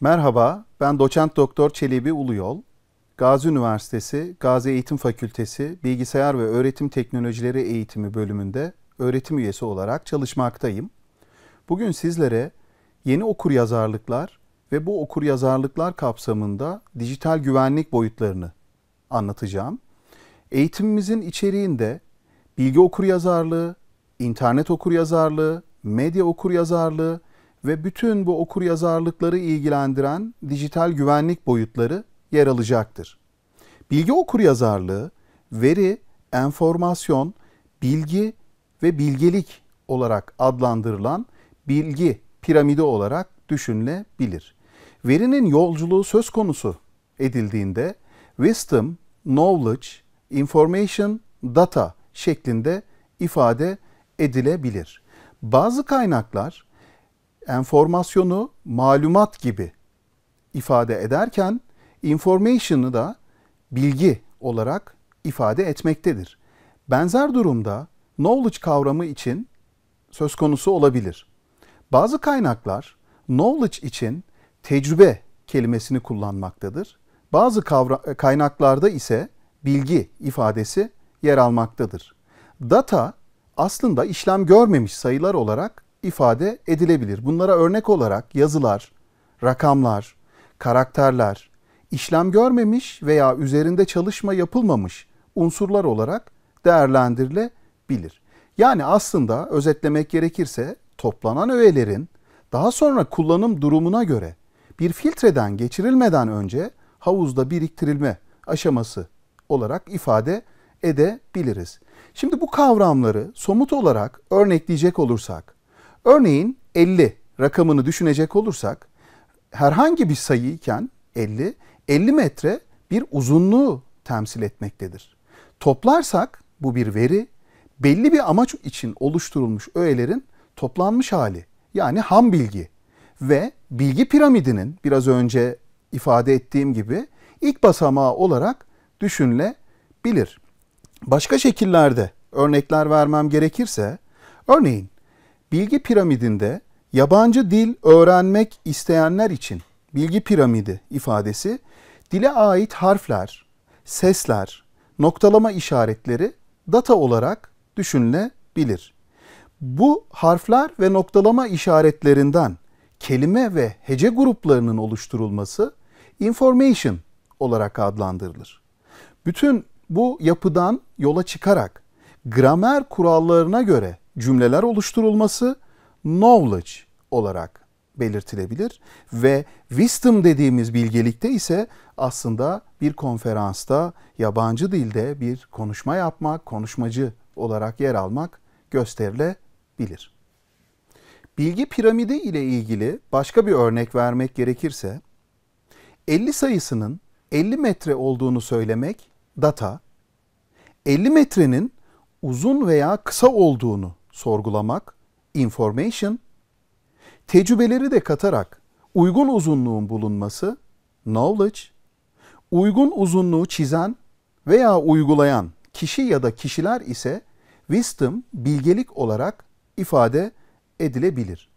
Merhaba, ben doçent doktor Çelebi Uluyol. Gazi Üniversitesi Gazi Eğitim Fakültesi Bilgisayar ve Öğretim Teknolojileri Eğitimi bölümünde öğretim üyesi olarak çalışmaktayım. Bugün sizlere yeni okur yazarlıklar ve bu okur yazarlıklar kapsamında dijital güvenlik boyutlarını anlatacağım. Eğitimimizin içeriğinde bilgi okur yazarlığı, internet yazarlığı, medya okur yazarlığı ve bütün bu okur yazarlıkları ilgilendiren dijital güvenlik boyutları yer alacaktır. Bilgi okur yazarlığı, veri, enformasyon, bilgi ve bilgelik olarak adlandırılan bilgi piramidi olarak düşünülebilir. Verinin yolculuğu söz konusu edildiğinde wisdom, knowledge, information, data şeklinde ifade edilebilir. Bazı kaynaklar enformasyonu malumat gibi ifade ederken information'ı da bilgi olarak ifade etmektedir. Benzer durumda knowledge kavramı için söz konusu olabilir. Bazı kaynaklar knowledge için tecrübe kelimesini kullanmaktadır. Bazı kavra- kaynaklarda ise bilgi ifadesi yer almaktadır. Data aslında işlem görmemiş sayılar olarak ifade edilebilir. Bunlara örnek olarak yazılar, rakamlar, karakterler, işlem görmemiş veya üzerinde çalışma yapılmamış unsurlar olarak değerlendirilebilir. Yani aslında özetlemek gerekirse toplanan öğelerin daha sonra kullanım durumuna göre bir filtreden geçirilmeden önce havuzda biriktirilme aşaması olarak ifade edebiliriz. Şimdi bu kavramları somut olarak örnekleyecek olursak, örneğin 50 rakamını düşünecek olursak, herhangi bir sayıyken 50, 50 metre bir uzunluğu temsil etmektedir. Toplarsak bu bir veri, belli bir amaç için oluşturulmuş öğelerin toplanmış hali yani ham bilgi ve bilgi piramidinin biraz önce ifade ettiğim gibi ilk basamağı olarak düşünülebilir. Başka şekillerde örnekler vermem gerekirse, örneğin bilgi piramidinde yabancı dil öğrenmek isteyenler için bilgi piramidi ifadesi dile ait harfler, sesler, noktalama işaretleri data olarak düşünülebilir. Bu harfler ve noktalama işaretlerinden kelime ve hece gruplarının oluşturulması information olarak adlandırılır. Bütün bu yapıdan yola çıkarak gramer kurallarına göre cümleler oluşturulması knowledge olarak belirtilebilir ve wisdom dediğimiz bilgelikte ise aslında bir konferansta yabancı dilde bir konuşma yapmak, konuşmacı olarak yer almak gösterilebilir. Bilgi piramidi ile ilgili başka bir örnek vermek gerekirse 50 sayısının 50 metre olduğunu söylemek data 50 metrenin uzun veya kısa olduğunu sorgulamak information tecrübeleri de katarak uygun uzunluğun bulunması knowledge uygun uzunluğu çizen veya uygulayan kişi ya da kişiler ise wisdom bilgelik olarak ifade edilebilir.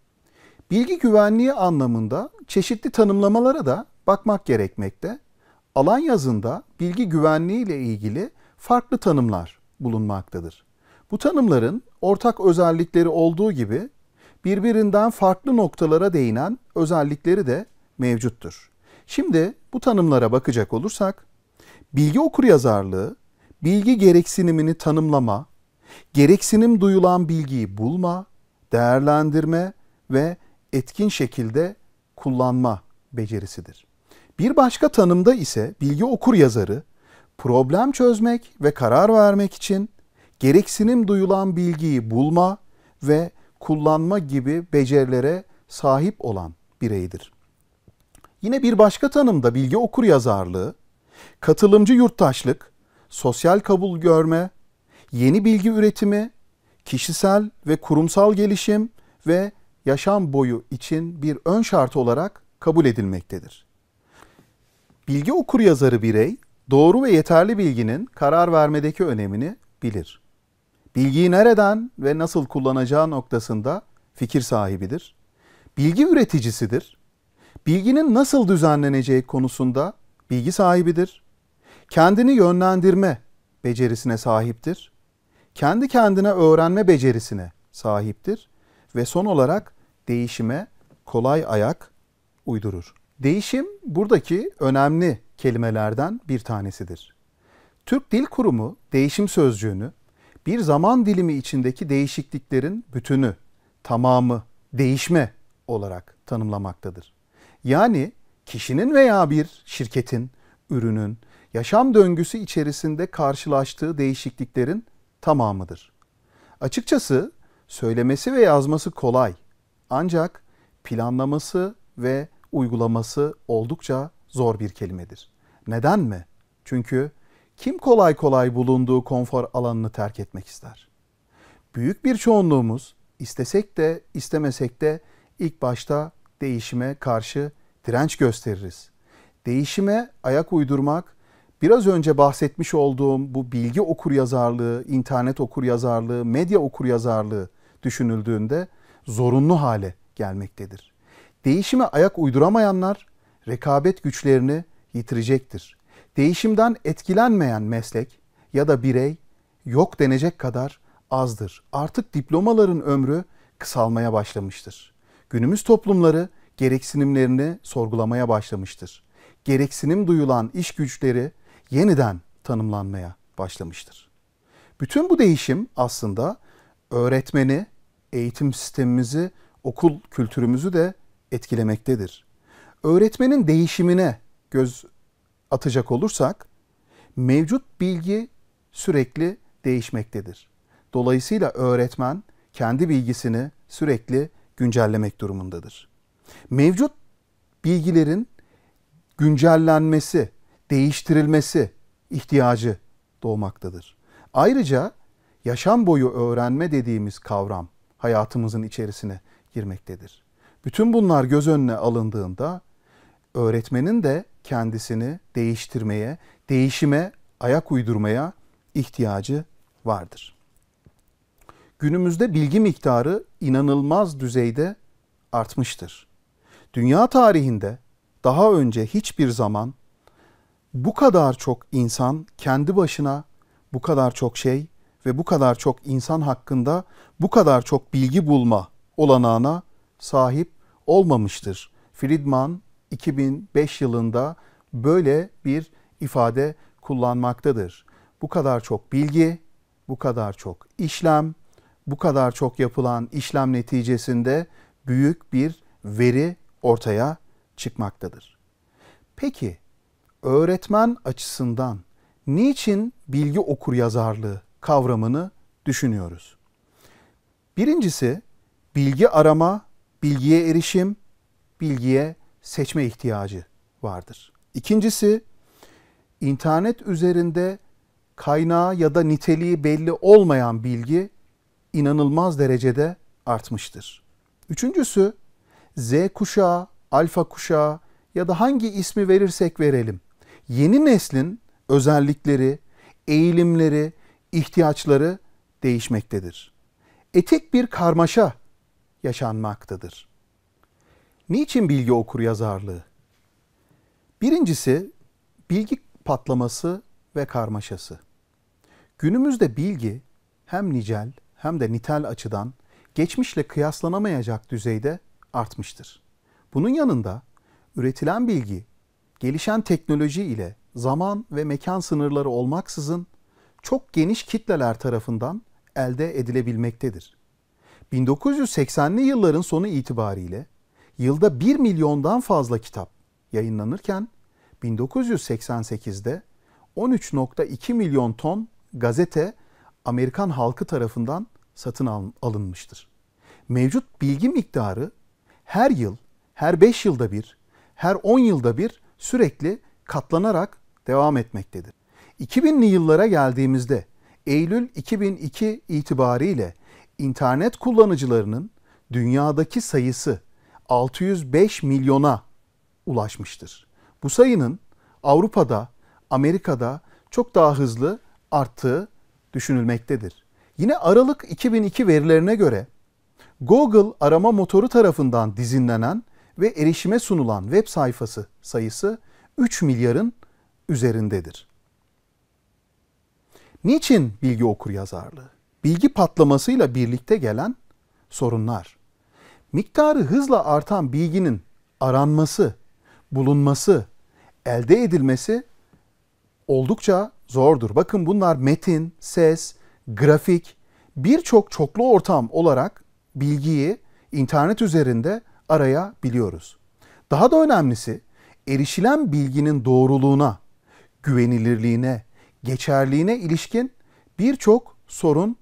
Bilgi güvenliği anlamında çeşitli tanımlamalara da bakmak gerekmekte alan yazında bilgi güvenliği ile ilgili farklı tanımlar bulunmaktadır. Bu tanımların ortak özellikleri olduğu gibi birbirinden farklı noktalara değinen özellikleri de mevcuttur. Şimdi bu tanımlara bakacak olursak bilgi okuryazarlığı bilgi gereksinimini tanımlama, gereksinim duyulan bilgiyi bulma, değerlendirme ve etkin şekilde kullanma becerisidir. Bir başka tanımda ise bilgi okur yazarı problem çözmek ve karar vermek için gereksinim duyulan bilgiyi bulma ve kullanma gibi becerilere sahip olan bireydir. Yine bir başka tanımda bilgi okur yazarlığı katılımcı yurttaşlık, sosyal kabul görme, yeni bilgi üretimi, kişisel ve kurumsal gelişim ve yaşam boyu için bir ön şart olarak kabul edilmektedir. Bilgi okur yazarı birey, doğru ve yeterli bilginin karar vermedeki önemini bilir. Bilgiyi nereden ve nasıl kullanacağı noktasında fikir sahibidir. Bilgi üreticisidir. Bilginin nasıl düzenleneceği konusunda bilgi sahibidir. Kendini yönlendirme becerisine sahiptir. Kendi kendine öğrenme becerisine sahiptir ve son olarak değişime kolay ayak uydurur. Değişim buradaki önemli kelimelerden bir tanesidir. Türk Dil Kurumu değişim sözcüğünü bir zaman dilimi içindeki değişikliklerin bütünü, tamamı, değişme olarak tanımlamaktadır. Yani kişinin veya bir şirketin, ürünün yaşam döngüsü içerisinde karşılaştığı değişikliklerin tamamıdır. Açıkçası söylemesi ve yazması kolay ancak planlaması ve uygulaması oldukça zor bir kelimedir. Neden mi? Çünkü kim kolay kolay bulunduğu konfor alanını terk etmek ister? Büyük bir çoğunluğumuz istesek de istemesek de ilk başta değişime karşı direnç gösteririz. Değişime ayak uydurmak biraz önce bahsetmiş olduğum bu bilgi okur okuryazarlığı, internet okur okuryazarlığı, medya okur okuryazarlığı düşünüldüğünde zorunlu hale gelmektedir. Değişime ayak uyduramayanlar rekabet güçlerini yitirecektir. Değişimden etkilenmeyen meslek ya da birey yok denecek kadar azdır. Artık diplomaların ömrü kısalmaya başlamıştır. Günümüz toplumları gereksinimlerini sorgulamaya başlamıştır. Gereksinim duyulan iş güçleri yeniden tanımlanmaya başlamıştır. Bütün bu değişim aslında öğretmeni, eğitim sistemimizi, okul kültürümüzü de etkilemektedir. Öğretmenin değişimine göz atacak olursak mevcut bilgi sürekli değişmektedir. Dolayısıyla öğretmen kendi bilgisini sürekli güncellemek durumundadır. Mevcut bilgilerin güncellenmesi, değiştirilmesi ihtiyacı doğmaktadır. Ayrıca yaşam boyu öğrenme dediğimiz kavram hayatımızın içerisine girmektedir. Bütün bunlar göz önüne alındığında öğretmenin de kendisini değiştirmeye, değişime ayak uydurmaya ihtiyacı vardır. Günümüzde bilgi miktarı inanılmaz düzeyde artmıştır. Dünya tarihinde daha önce hiçbir zaman bu kadar çok insan kendi başına bu kadar çok şey ve bu kadar çok insan hakkında bu kadar çok bilgi bulma olanağına sahip olmamıştır. Friedman 2005 yılında böyle bir ifade kullanmaktadır. Bu kadar çok bilgi, bu kadar çok işlem, bu kadar çok yapılan işlem neticesinde büyük bir veri ortaya çıkmaktadır. Peki öğretmen açısından niçin bilgi okur-yazarlığı kavramını düşünüyoruz? Birincisi bilgi arama bilgiye erişim, bilgiye seçme ihtiyacı vardır. İkincisi, internet üzerinde kaynağı ya da niteliği belli olmayan bilgi inanılmaz derecede artmıştır. Üçüncüsü, Z kuşağı, alfa kuşağı ya da hangi ismi verirsek verelim. Yeni neslin özellikleri, eğilimleri, ihtiyaçları değişmektedir. Etik bir karmaşa yaşanmaktadır. Niçin bilgi okur yazarlığı? Birincisi bilgi patlaması ve karmaşası. Günümüzde bilgi hem nicel hem de nitel açıdan geçmişle kıyaslanamayacak düzeyde artmıştır. Bunun yanında üretilen bilgi gelişen teknoloji ile zaman ve mekan sınırları olmaksızın çok geniş kitleler tarafından elde edilebilmektedir. 1980'li yılların sonu itibariyle yılda 1 milyondan fazla kitap yayınlanırken 1988'de 13.2 milyon ton gazete Amerikan halkı tarafından satın alınmıştır. Mevcut bilgi miktarı her yıl, her 5 yılda bir, her 10 yılda bir sürekli katlanarak devam etmektedir. 2000'li yıllara geldiğimizde Eylül 2002 itibariyle internet kullanıcılarının dünyadaki sayısı 605 milyona ulaşmıştır. Bu sayının Avrupa'da, Amerika'da çok daha hızlı arttığı düşünülmektedir. Yine Aralık 2002 verilerine göre Google arama motoru tarafından dizinlenen ve erişime sunulan web sayfası sayısı 3 milyarın üzerindedir. Niçin bilgi okur yazarlığı? bilgi patlamasıyla birlikte gelen sorunlar. Miktarı hızla artan bilginin aranması, bulunması, elde edilmesi oldukça zordur. Bakın bunlar metin, ses, grafik, birçok çoklu ortam olarak bilgiyi internet üzerinde arayabiliyoruz. Daha da önemlisi erişilen bilginin doğruluğuna, güvenilirliğine, geçerliğine ilişkin birçok sorun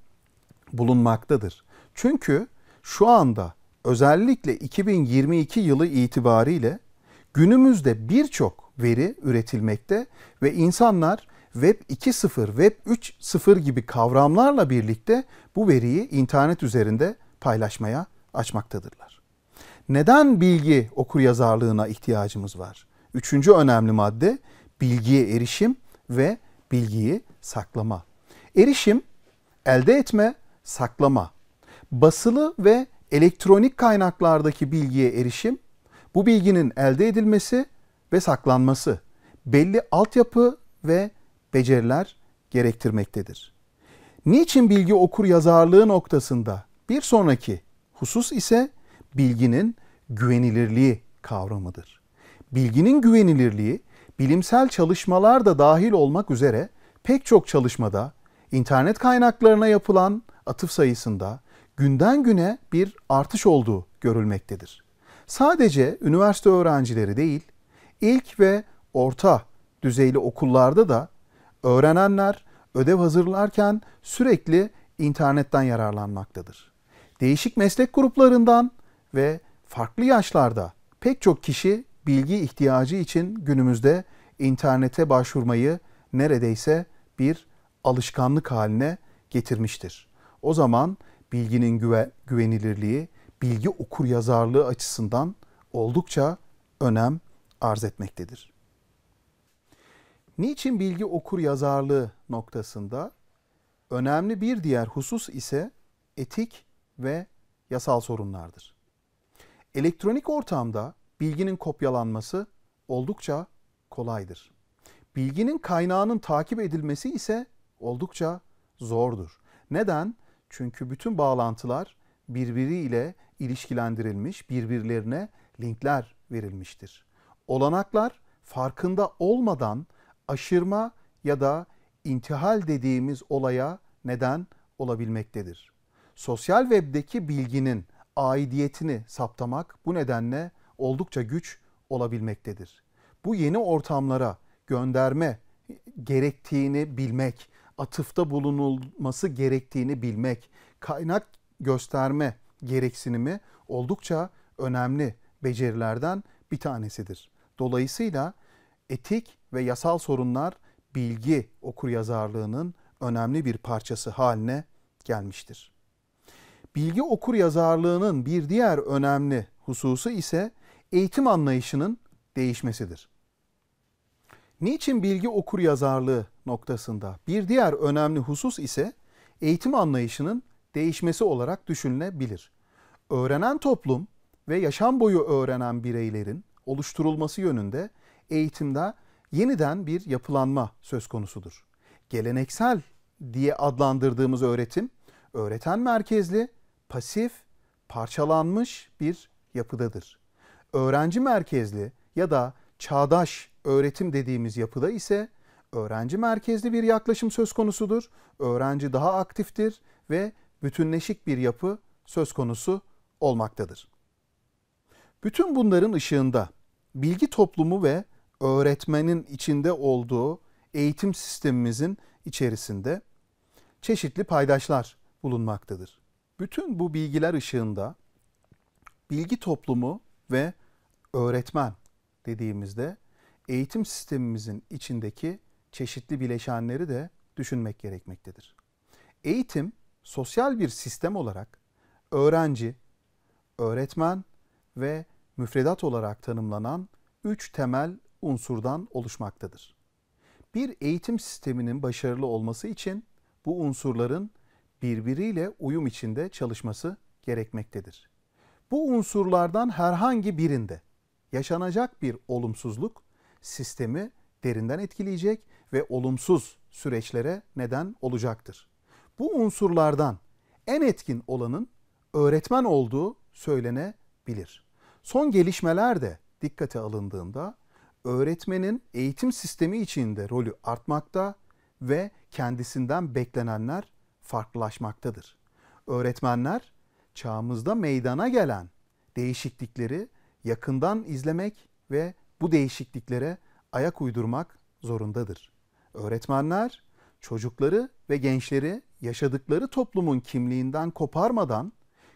bulunmaktadır. Çünkü şu anda özellikle 2022 yılı itibariyle günümüzde birçok veri üretilmekte ve insanlar Web 2.0, Web 3.0 gibi kavramlarla birlikte bu veriyi internet üzerinde paylaşmaya açmaktadırlar. Neden bilgi okuryazarlığına ihtiyacımız var? Üçüncü önemli madde bilgiye erişim ve bilgiyi saklama. Erişim elde etme saklama, basılı ve elektronik kaynaklardaki bilgiye erişim, bu bilginin elde edilmesi ve saklanması belli altyapı ve beceriler gerektirmektedir. Niçin bilgi okur yazarlığı noktasında bir sonraki husus ise bilginin güvenilirliği kavramıdır. Bilginin güvenilirliği bilimsel çalışmalar da dahil olmak üzere pek çok çalışmada internet kaynaklarına yapılan atıf sayısında günden güne bir artış olduğu görülmektedir. Sadece üniversite öğrencileri değil, ilk ve orta düzeyli okullarda da öğrenenler ödev hazırlarken sürekli internetten yararlanmaktadır. Değişik meslek gruplarından ve farklı yaşlarda pek çok kişi bilgi ihtiyacı için günümüzde internete başvurmayı neredeyse bir alışkanlık haline getirmiştir. O zaman bilginin güvenilirliği, bilgi okur yazarlığı açısından oldukça önem arz etmektedir. Niçin bilgi okur yazarlığı noktasında önemli bir diğer husus ise etik ve yasal sorunlardır. Elektronik ortamda bilginin kopyalanması oldukça kolaydır. Bilginin kaynağının takip edilmesi ise oldukça zordur. Neden? Çünkü bütün bağlantılar birbiriyle ilişkilendirilmiş, birbirlerine linkler verilmiştir. Olanaklar farkında olmadan aşırma ya da intihal dediğimiz olaya neden olabilmektedir. Sosyal webdeki bilginin aidiyetini saptamak bu nedenle oldukça güç olabilmektedir. Bu yeni ortamlara gönderme gerektiğini bilmek atıfta bulunulması gerektiğini bilmek, kaynak gösterme gereksinimi oldukça önemli becerilerden bir tanesidir. Dolayısıyla etik ve yasal sorunlar bilgi okuryazarlığının önemli bir parçası haline gelmiştir. Bilgi okuryazarlığının bir diğer önemli hususu ise eğitim anlayışının değişmesidir. Niçin bilgi okur yazarlığı noktasında bir diğer önemli husus ise eğitim anlayışının değişmesi olarak düşünülebilir. Öğrenen toplum ve yaşam boyu öğrenen bireylerin oluşturulması yönünde eğitimde yeniden bir yapılanma söz konusudur. Geleneksel diye adlandırdığımız öğretim öğreten merkezli, pasif, parçalanmış bir yapıdadır. Öğrenci merkezli ya da çağdaş Öğretim dediğimiz yapıda ise öğrenci merkezli bir yaklaşım söz konusudur. Öğrenci daha aktiftir ve bütünleşik bir yapı söz konusu olmaktadır. Bütün bunların ışığında bilgi toplumu ve öğretmenin içinde olduğu eğitim sistemimizin içerisinde çeşitli paydaşlar bulunmaktadır. Bütün bu bilgiler ışığında bilgi toplumu ve öğretmen dediğimizde eğitim sistemimizin içindeki çeşitli bileşenleri de düşünmek gerekmektedir. Eğitim sosyal bir sistem olarak öğrenci, öğretmen ve müfredat olarak tanımlanan üç temel unsurdan oluşmaktadır. Bir eğitim sisteminin başarılı olması için bu unsurların birbiriyle uyum içinde çalışması gerekmektedir. Bu unsurlardan herhangi birinde yaşanacak bir olumsuzluk sistemi derinden etkileyecek ve olumsuz süreçlere neden olacaktır. Bu unsurlardan en etkin olanın öğretmen olduğu söylenebilir. Son gelişmeler de dikkate alındığında öğretmenin eğitim sistemi içinde rolü artmakta ve kendisinden beklenenler farklılaşmaktadır. Öğretmenler çağımızda meydana gelen değişiklikleri yakından izlemek ve bu değişikliklere ayak uydurmak zorundadır. Öğretmenler çocukları ve gençleri yaşadıkları toplumun kimliğinden koparmadan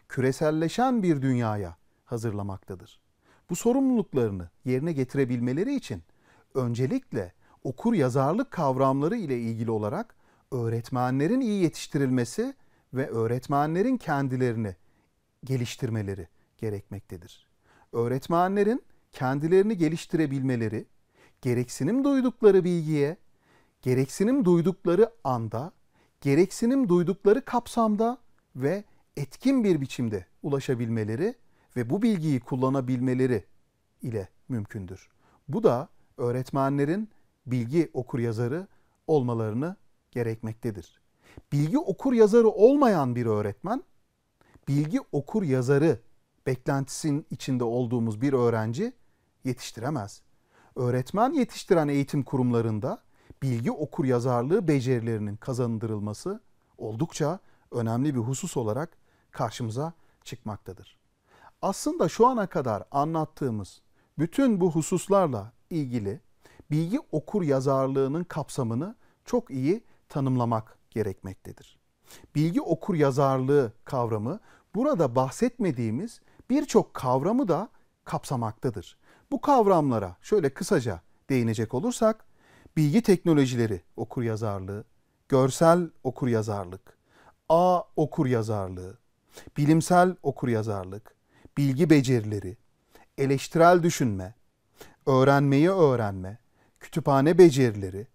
küreselleşen bir dünyaya hazırlamaktadır. Bu sorumluluklarını yerine getirebilmeleri için öncelikle okur yazarlık kavramları ile ilgili olarak öğretmenlerin iyi yetiştirilmesi ve öğretmenlerin kendilerini geliştirmeleri gerekmektedir. Öğretmenlerin kendilerini geliştirebilmeleri, gereksinim duydukları bilgiye, gereksinim duydukları anda, gereksinim duydukları kapsamda ve etkin bir biçimde ulaşabilmeleri ve bu bilgiyi kullanabilmeleri ile mümkündür. Bu da öğretmenlerin bilgi okur yazarı olmalarını gerekmektedir. Bilgi okur yazarı olmayan bir öğretmen, bilgi okur yazarı beklentisinin içinde olduğumuz bir öğrenci yetiştiremez. Öğretmen yetiştiren eğitim kurumlarında bilgi okur yazarlığı becerilerinin kazandırılması oldukça önemli bir husus olarak karşımıza çıkmaktadır. Aslında şu ana kadar anlattığımız bütün bu hususlarla ilgili bilgi okur yazarlığının kapsamını çok iyi tanımlamak gerekmektedir. Bilgi okur yazarlığı kavramı burada bahsetmediğimiz birçok kavramı da kapsamaktadır. Bu kavramlara şöyle kısaca değinecek olursak bilgi teknolojileri okur yazarlığı, görsel okur yazarlık, a okur yazarlığı, bilimsel okur yazarlık, bilgi becerileri, eleştirel düşünme, öğrenmeyi öğrenme, kütüphane becerileri,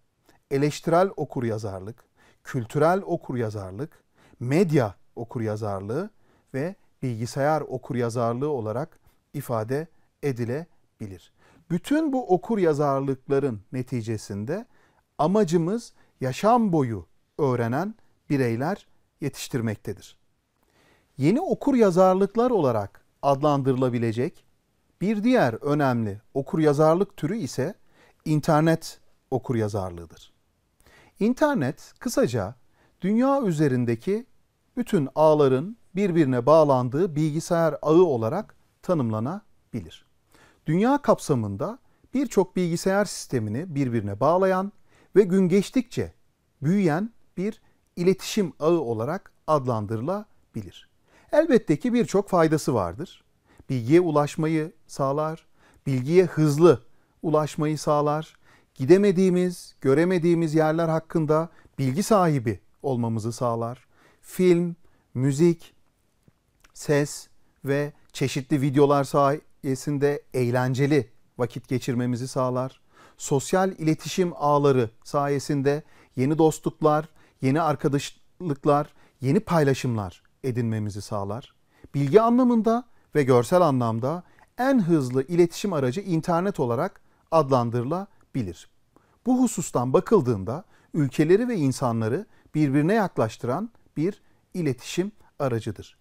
eleştirel okur yazarlık, kültürel okur yazarlık, medya okur yazarlığı ve bilgisayar okur yazarlığı olarak ifade edilebilir bilir. Bütün bu okur yazarlıkların neticesinde amacımız yaşam boyu öğrenen bireyler yetiştirmektedir. Yeni okur yazarlıklar olarak adlandırılabilecek bir diğer önemli okur yazarlık türü ise internet okur yazarlığıdır. İnternet kısaca dünya üzerindeki bütün ağların birbirine bağlandığı bilgisayar ağı olarak tanımlanabilir dünya kapsamında birçok bilgisayar sistemini birbirine bağlayan ve gün geçtikçe büyüyen bir iletişim ağı olarak adlandırılabilir. Elbette ki birçok faydası vardır. Bilgiye ulaşmayı sağlar, bilgiye hızlı ulaşmayı sağlar, gidemediğimiz, göremediğimiz yerler hakkında bilgi sahibi olmamızı sağlar. Film, müzik, ses ve çeşitli videolar say sayesinde eğlenceli vakit geçirmemizi sağlar. Sosyal iletişim ağları sayesinde yeni dostluklar, yeni arkadaşlıklar, yeni paylaşımlar edinmemizi sağlar. Bilgi anlamında ve görsel anlamda en hızlı iletişim aracı internet olarak adlandırılabilir. Bu husustan bakıldığında ülkeleri ve insanları birbirine yaklaştıran bir iletişim aracıdır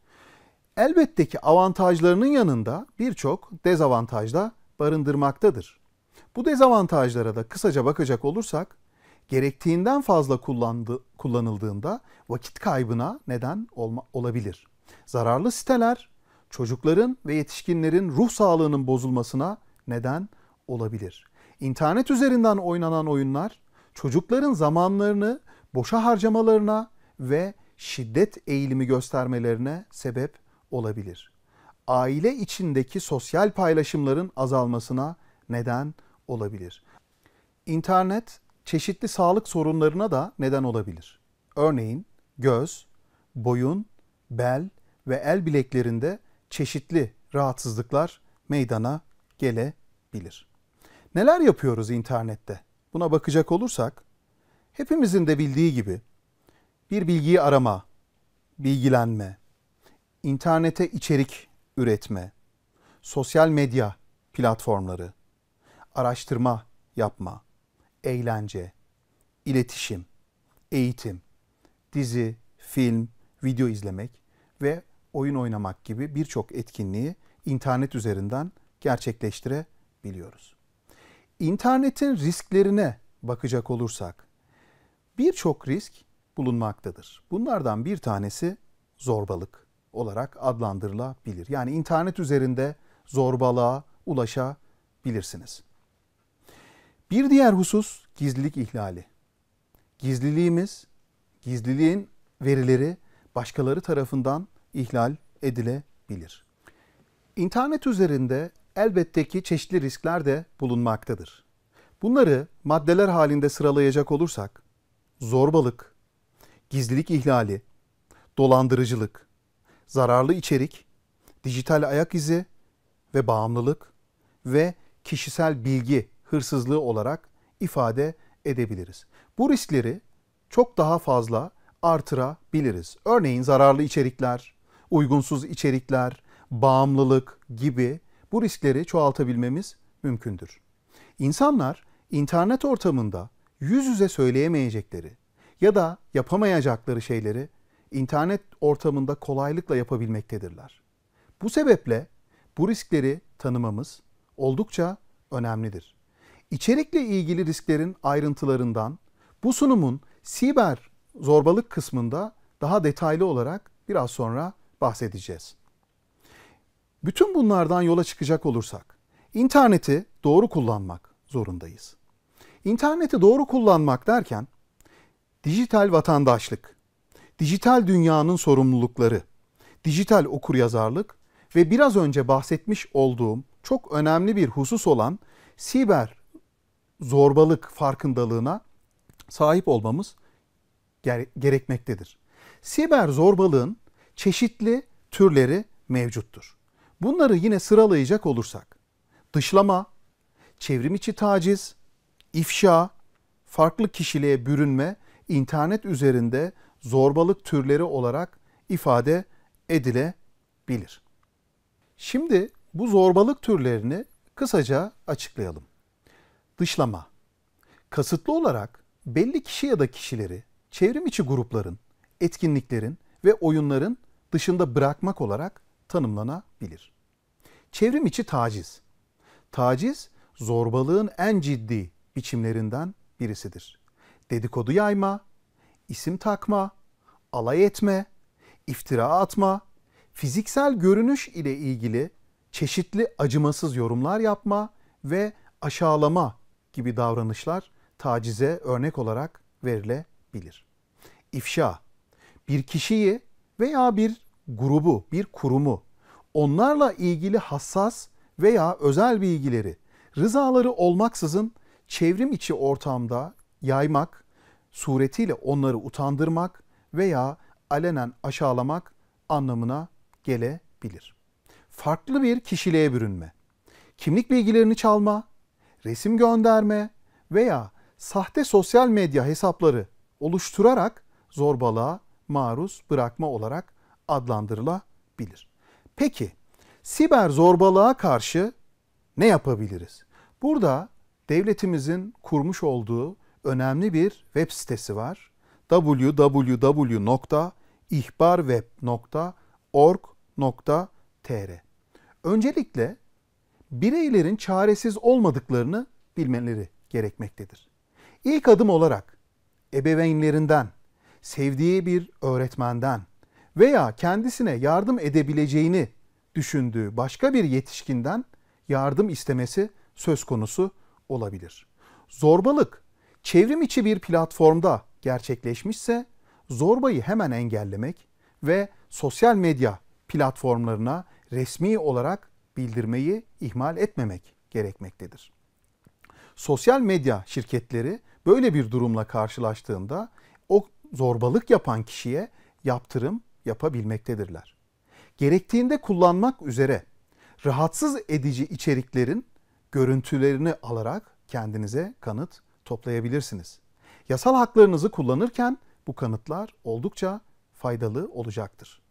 elbette ki avantajlarının yanında birçok dezavantaj da barındırmaktadır. Bu dezavantajlara da kısaca bakacak olursak, gerektiğinden fazla kullandı, kullanıldığında vakit kaybına neden olma, olabilir. Zararlı siteler çocukların ve yetişkinlerin ruh sağlığının bozulmasına neden olabilir. İnternet üzerinden oynanan oyunlar çocukların zamanlarını boşa harcamalarına ve şiddet eğilimi göstermelerine sebep olabilir. Aile içindeki sosyal paylaşımların azalmasına neden olabilir. İnternet çeşitli sağlık sorunlarına da neden olabilir. Örneğin göz, boyun, bel ve el bileklerinde çeşitli rahatsızlıklar meydana gelebilir. Neler yapıyoruz internette? Buna bakacak olursak hepimizin de bildiği gibi bir bilgiyi arama, bilgilenme, internete içerik üretme, sosyal medya platformları, araştırma yapma, eğlence, iletişim, eğitim, dizi, film, video izlemek ve oyun oynamak gibi birçok etkinliği internet üzerinden gerçekleştirebiliyoruz. İnternetin risklerine bakacak olursak birçok risk bulunmaktadır. Bunlardan bir tanesi zorbalık olarak adlandırılabilir. Yani internet üzerinde zorbalığa ulaşabilirsiniz. Bir diğer husus gizlilik ihlali. Gizliliğimiz, gizliliğin verileri başkaları tarafından ihlal edilebilir. İnternet üzerinde elbette ki çeşitli riskler de bulunmaktadır. Bunları maddeler halinde sıralayacak olursak zorbalık, gizlilik ihlali, dolandırıcılık, zararlı içerik, dijital ayak izi ve bağımlılık ve kişisel bilgi hırsızlığı olarak ifade edebiliriz. Bu riskleri çok daha fazla artırabiliriz. Örneğin zararlı içerikler, uygunsuz içerikler, bağımlılık gibi bu riskleri çoğaltabilmemiz mümkündür. İnsanlar internet ortamında yüz yüze söyleyemeyecekleri ya da yapamayacakları şeyleri internet ortamında kolaylıkla yapabilmektedirler. Bu sebeple bu riskleri tanımamız oldukça önemlidir. İçerikle ilgili risklerin ayrıntılarından bu sunumun siber zorbalık kısmında daha detaylı olarak biraz sonra bahsedeceğiz. Bütün bunlardan yola çıkacak olursak interneti doğru kullanmak zorundayız. İnterneti doğru kullanmak derken dijital vatandaşlık dijital dünyanın sorumlulukları, dijital okuryazarlık ve biraz önce bahsetmiş olduğum çok önemli bir husus olan siber zorbalık farkındalığına sahip olmamız gerekmektedir. Siber zorbalığın çeşitli türleri mevcuttur. Bunları yine sıralayacak olursak dışlama, çevrim içi taciz, ifşa, farklı kişiliğe bürünme, internet üzerinde zorbalık türleri olarak ifade edilebilir. Şimdi bu zorbalık türlerini kısaca açıklayalım. Dışlama. Kasıtlı olarak belli kişi ya da kişileri çevrim içi grupların, etkinliklerin ve oyunların dışında bırakmak olarak tanımlanabilir. Çevrim içi taciz. Taciz zorbalığın en ciddi biçimlerinden birisidir. Dedikodu yayma, isim takma, alay etme, iftira atma, fiziksel görünüş ile ilgili çeşitli acımasız yorumlar yapma ve aşağılama gibi davranışlar tacize örnek olarak verilebilir. İfşa bir kişiyi veya bir grubu, bir kurumu onlarla ilgili hassas veya özel bilgileri rızaları olmaksızın çevrim içi ortamda yaymak, suretiyle onları utandırmak veya alenen aşağılamak anlamına gelebilir. Farklı bir kişiliğe bürünme, kimlik bilgilerini çalma, resim gönderme veya sahte sosyal medya hesapları oluşturarak zorbalığa maruz bırakma olarak adlandırılabilir. Peki siber zorbalığa karşı ne yapabiliriz? Burada devletimizin kurmuş olduğu önemli bir web sitesi var. www.ihbarweb.org.tr Öncelikle bireylerin çaresiz olmadıklarını bilmeleri gerekmektedir. İlk adım olarak ebeveynlerinden, sevdiği bir öğretmenden veya kendisine yardım edebileceğini düşündüğü başka bir yetişkinden yardım istemesi söz konusu olabilir. Zorbalık çevrim içi bir platformda gerçekleşmişse zorbayı hemen engellemek ve sosyal medya platformlarına resmi olarak bildirmeyi ihmal etmemek gerekmektedir. Sosyal medya şirketleri böyle bir durumla karşılaştığında o zorbalık yapan kişiye yaptırım yapabilmektedirler. Gerektiğinde kullanmak üzere rahatsız edici içeriklerin görüntülerini alarak kendinize kanıt toplayabilirsiniz. Yasal haklarınızı kullanırken bu kanıtlar oldukça faydalı olacaktır.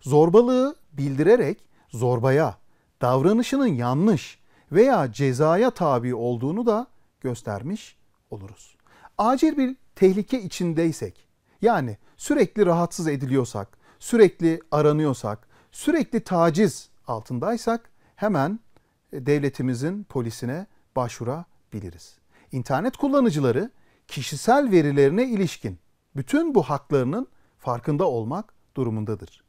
Zorbalığı bildirerek zorbaya davranışının yanlış veya cezaya tabi olduğunu da göstermiş oluruz. Acil bir tehlike içindeysek, yani sürekli rahatsız ediliyorsak, sürekli aranıyorsak, sürekli taciz altındaysak hemen devletimizin polisine başvurabiliriz internet kullanıcıları kişisel verilerine ilişkin bütün bu haklarının farkında olmak durumundadır.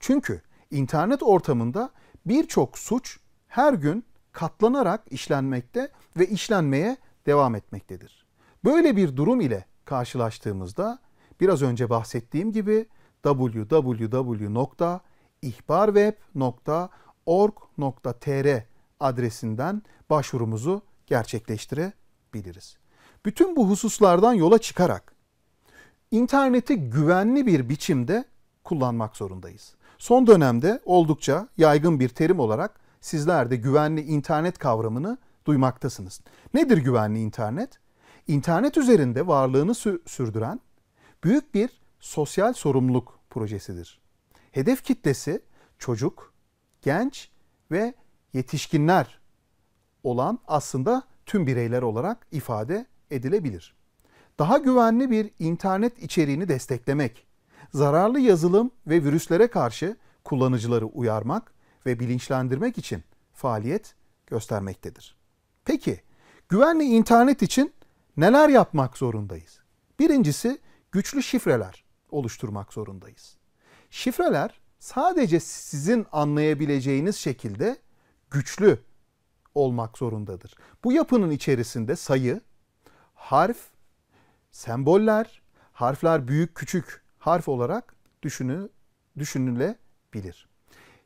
Çünkü internet ortamında birçok suç her gün katlanarak işlenmekte ve işlenmeye devam etmektedir. Böyle bir durum ile karşılaştığımızda biraz önce bahsettiğim gibi www.ihbarweb.org.tr adresinden başvurumuzu gerçekleştirebilirsiniz biliriz. Bütün bu hususlardan yola çıkarak interneti güvenli bir biçimde kullanmak zorundayız. Son dönemde oldukça yaygın bir terim olarak sizler de güvenli internet kavramını duymaktasınız. Nedir güvenli internet? İnternet üzerinde varlığını sürdüren büyük bir sosyal sorumluluk projesidir. Hedef kitlesi çocuk, genç ve yetişkinler olan aslında tüm bireyler olarak ifade edilebilir. Daha güvenli bir internet içeriğini desteklemek, zararlı yazılım ve virüslere karşı kullanıcıları uyarmak ve bilinçlendirmek için faaliyet göstermektedir. Peki, güvenli internet için neler yapmak zorundayız? Birincisi güçlü şifreler oluşturmak zorundayız. Şifreler sadece sizin anlayabileceğiniz şekilde güçlü olmak zorundadır. Bu yapının içerisinde sayı, harf, semboller, harfler büyük küçük harf olarak düşünü, düşünülebilir.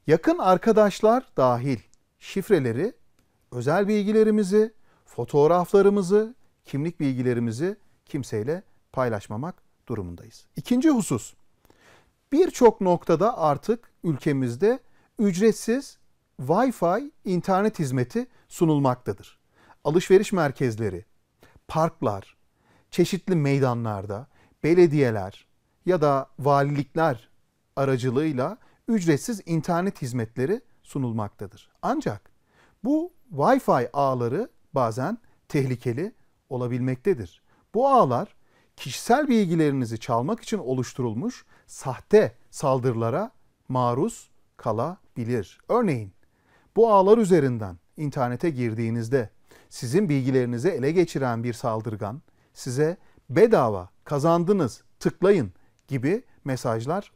Yakın arkadaşlar dahil şifreleri, özel bilgilerimizi, fotoğraflarımızı, kimlik bilgilerimizi kimseyle paylaşmamak durumundayız. İkinci husus, birçok noktada artık ülkemizde ücretsiz Wi-Fi internet hizmeti sunulmaktadır. Alışveriş merkezleri, parklar, çeşitli meydanlarda belediyeler ya da valilikler aracılığıyla ücretsiz internet hizmetleri sunulmaktadır. Ancak bu Wi-Fi ağları bazen tehlikeli olabilmektedir. Bu ağlar kişisel bilgilerinizi çalmak için oluşturulmuş sahte saldırılara maruz kalabilir. Örneğin bu ağlar üzerinden internete girdiğinizde sizin bilgilerinizi ele geçiren bir saldırgan size bedava kazandınız tıklayın gibi mesajlar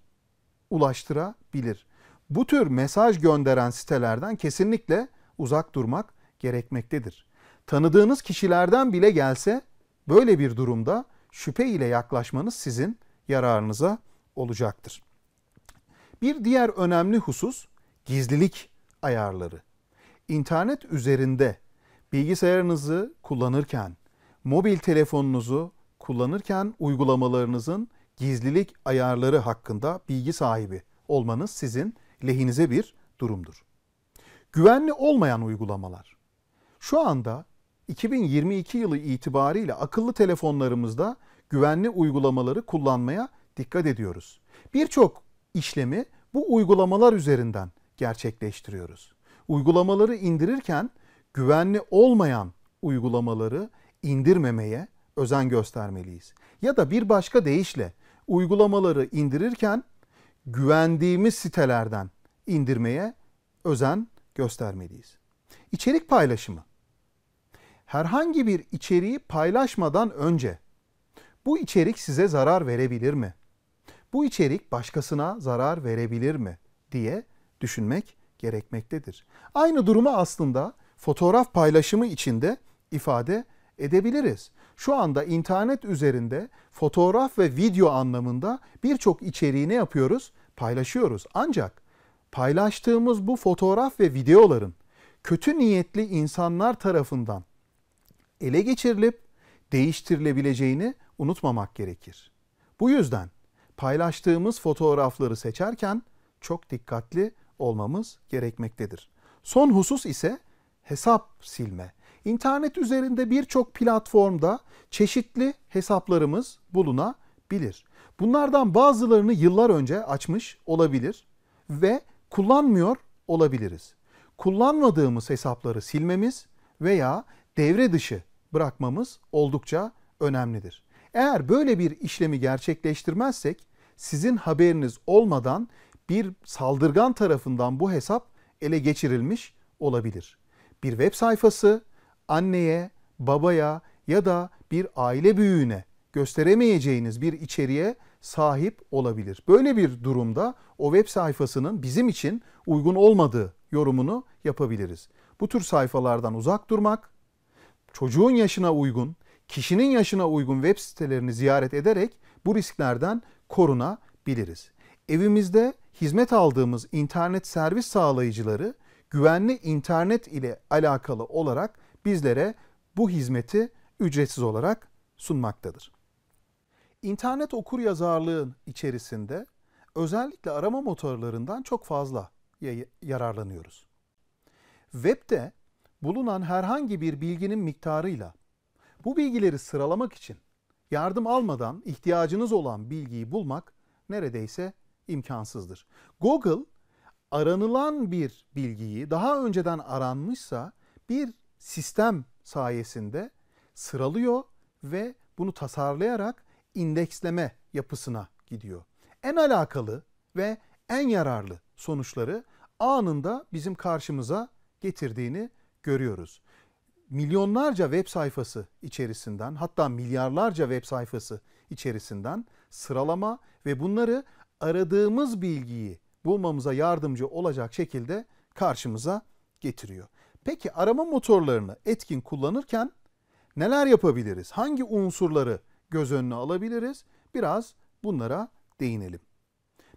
ulaştırabilir. Bu tür mesaj gönderen sitelerden kesinlikle uzak durmak gerekmektedir. Tanıdığınız kişilerden bile gelse böyle bir durumda şüphe ile yaklaşmanız sizin yararınıza olacaktır. Bir diğer önemli husus gizlilik ayarları internet üzerinde bilgisayarınızı kullanırken, mobil telefonunuzu kullanırken uygulamalarınızın gizlilik ayarları hakkında bilgi sahibi olmanız sizin lehinize bir durumdur. Güvenli olmayan uygulamalar. Şu anda 2022 yılı itibariyle akıllı telefonlarımızda güvenli uygulamaları kullanmaya dikkat ediyoruz. Birçok işlemi bu uygulamalar üzerinden gerçekleştiriyoruz uygulamaları indirirken güvenli olmayan uygulamaları indirmemeye özen göstermeliyiz. Ya da bir başka deyişle uygulamaları indirirken güvendiğimiz sitelerden indirmeye özen göstermeliyiz. İçerik paylaşımı. Herhangi bir içeriği paylaşmadan önce bu içerik size zarar verebilir mi? Bu içerik başkasına zarar verebilir mi diye düşünmek gerekmektedir. Aynı durumu aslında fotoğraf paylaşımı içinde ifade edebiliriz. Şu anda internet üzerinde fotoğraf ve video anlamında birçok içeriği ne yapıyoruz? Paylaşıyoruz. Ancak paylaştığımız bu fotoğraf ve videoların kötü niyetli insanlar tarafından ele geçirilip değiştirilebileceğini unutmamak gerekir. Bu yüzden paylaştığımız fotoğrafları seçerken çok dikkatli olmamız gerekmektedir. Son husus ise hesap silme. İnternet üzerinde birçok platformda çeşitli hesaplarımız bulunabilir. Bunlardan bazılarını yıllar önce açmış olabilir ve kullanmıyor olabiliriz. Kullanmadığımız hesapları silmemiz veya devre dışı bırakmamız oldukça önemlidir. Eğer böyle bir işlemi gerçekleştirmezsek sizin haberiniz olmadan bir saldırgan tarafından bu hesap ele geçirilmiş olabilir. Bir web sayfası anneye, babaya ya da bir aile büyüğüne gösteremeyeceğiniz bir içeriğe sahip olabilir. Böyle bir durumda o web sayfasının bizim için uygun olmadığı yorumunu yapabiliriz. Bu tür sayfalardan uzak durmak, çocuğun yaşına uygun, kişinin yaşına uygun web sitelerini ziyaret ederek bu risklerden korunabiliriz. Evimizde hizmet aldığımız internet servis sağlayıcıları güvenli internet ile alakalı olarak bizlere bu hizmeti ücretsiz olarak sunmaktadır. İnternet okur yazarlığın içerisinde özellikle arama motorlarından çok fazla yararlanıyoruz. Web'de bulunan herhangi bir bilginin miktarıyla bu bilgileri sıralamak için yardım almadan ihtiyacınız olan bilgiyi bulmak neredeyse imkansızdır. Google aranılan bir bilgiyi daha önceden aranmışsa bir sistem sayesinde sıralıyor ve bunu tasarlayarak indeksleme yapısına gidiyor. En alakalı ve en yararlı sonuçları anında bizim karşımıza getirdiğini görüyoruz. Milyonlarca web sayfası içerisinden hatta milyarlarca web sayfası içerisinden sıralama ve bunları aradığımız bilgiyi bulmamıza yardımcı olacak şekilde karşımıza getiriyor. Peki arama motorlarını etkin kullanırken neler yapabiliriz? Hangi unsurları göz önüne alabiliriz? Biraz bunlara değinelim.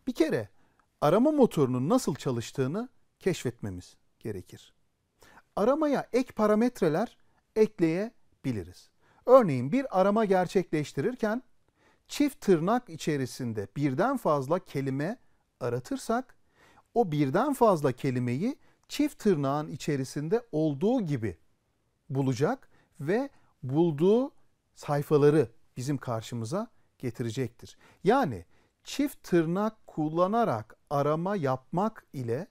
Bir kere arama motorunun nasıl çalıştığını keşfetmemiz gerekir. Aramaya ek parametreler ekleyebiliriz. Örneğin bir arama gerçekleştirirken çift tırnak içerisinde birden fazla kelime aratırsak o birden fazla kelimeyi çift tırnağın içerisinde olduğu gibi bulacak ve bulduğu sayfaları bizim karşımıza getirecektir. Yani çift tırnak kullanarak arama yapmak ile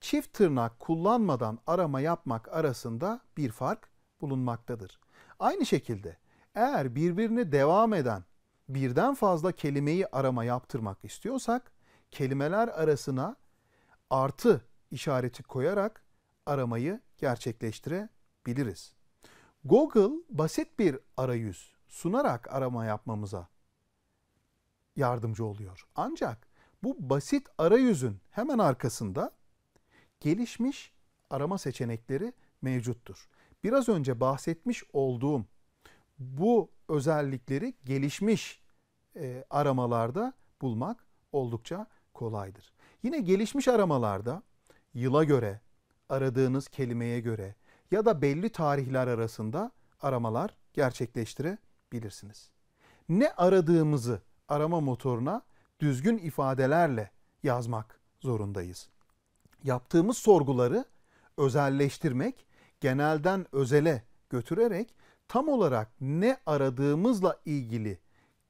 çift tırnak kullanmadan arama yapmak arasında bir fark bulunmaktadır. Aynı şekilde eğer birbirine devam eden birden fazla kelimeyi arama yaptırmak istiyorsak kelimeler arasına artı işareti koyarak aramayı gerçekleştirebiliriz. Google basit bir arayüz sunarak arama yapmamıza yardımcı oluyor. Ancak bu basit arayüzün hemen arkasında gelişmiş arama seçenekleri mevcuttur. Biraz önce bahsetmiş olduğum bu özellikleri gelişmiş e, aramalarda bulmak oldukça kolaydır. Yine gelişmiş aramalarda yıla göre, aradığınız kelimeye göre ya da belli tarihler arasında aramalar gerçekleştirebilirsiniz. Ne aradığımızı arama motoruna düzgün ifadelerle yazmak zorundayız. Yaptığımız sorguları özelleştirmek, genelden özele götürerek tam olarak ne aradığımızla ilgili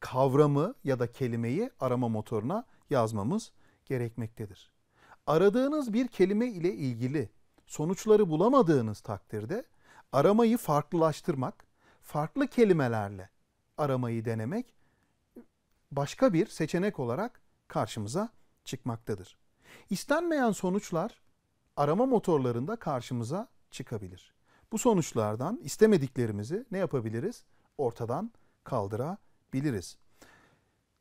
kavramı ya da kelimeyi arama motoruna yazmamız gerekmektedir. Aradığınız bir kelime ile ilgili sonuçları bulamadığınız takdirde aramayı farklılaştırmak, farklı kelimelerle aramayı denemek başka bir seçenek olarak karşımıza çıkmaktadır. İstenmeyen sonuçlar arama motorlarında karşımıza çıkabilir. Bu sonuçlardan istemediklerimizi ne yapabiliriz? Ortadan kaldırabiliriz.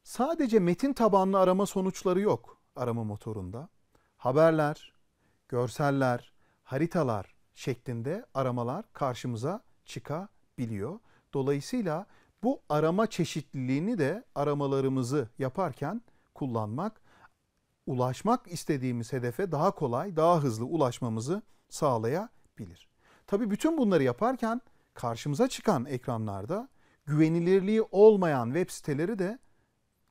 Sadece metin tabanlı arama sonuçları yok arama motorunda. Haberler, görseller, haritalar şeklinde aramalar karşımıza çıkabiliyor. Dolayısıyla bu arama çeşitliliğini de aramalarımızı yaparken kullanmak, ulaşmak istediğimiz hedefe daha kolay, daha hızlı ulaşmamızı sağlayabilir. Tabii bütün bunları yaparken karşımıza çıkan ekranlarda güvenilirliği olmayan web siteleri de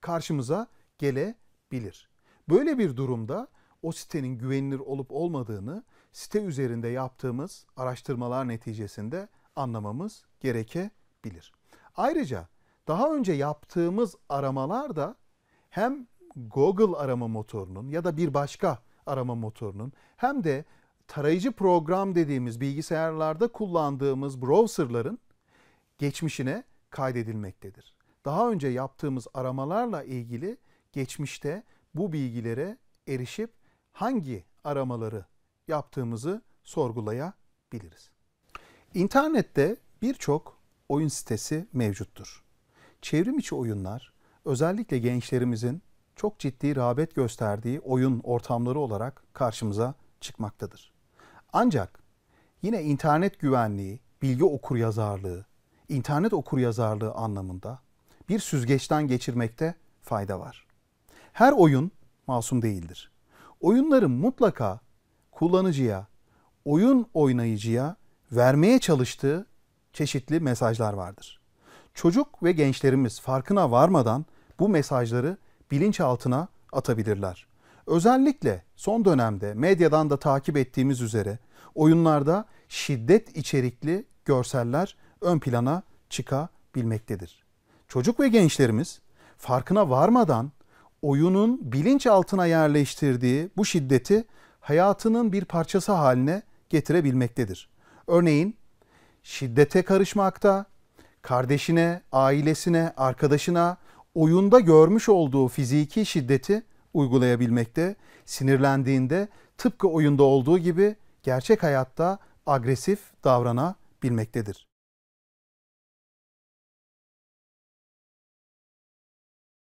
karşımıza gelebilir. Böyle bir durumda o sitenin güvenilir olup olmadığını site üzerinde yaptığımız araştırmalar neticesinde anlamamız gerekebilir. Ayrıca daha önce yaptığımız aramalar da hem Google arama motorunun ya da bir başka arama motorunun hem de tarayıcı program dediğimiz bilgisayarlarda kullandığımız browserların geçmişine kaydedilmektedir. Daha önce yaptığımız aramalarla ilgili geçmişte bu bilgilere erişip hangi aramaları yaptığımızı sorgulayabiliriz. İnternette birçok oyun sitesi mevcuttur. Çevrim içi oyunlar özellikle gençlerimizin çok ciddi rağbet gösterdiği oyun ortamları olarak karşımıza çıkmaktadır. Ancak yine internet güvenliği, bilgi okuryazarlığı, internet okuryazarlığı anlamında bir süzgeçten geçirmekte fayda var. Her oyun masum değildir. Oyunların mutlaka kullanıcıya, oyun oynayıcıya vermeye çalıştığı çeşitli mesajlar vardır. Çocuk ve gençlerimiz farkına varmadan bu mesajları bilinçaltına atabilirler. Özellikle son dönemde medyadan da takip ettiğimiz üzere oyunlarda şiddet içerikli görseller ön plana çıkabilmektedir. Çocuk ve gençlerimiz farkına varmadan oyunun bilinç altına yerleştirdiği bu şiddeti hayatının bir parçası haline getirebilmektedir. Örneğin şiddete karışmakta, kardeşine, ailesine, arkadaşına oyunda görmüş olduğu fiziki şiddeti uygulayabilmekte, sinirlendiğinde tıpkı oyunda olduğu gibi gerçek hayatta agresif davranabilmektedir.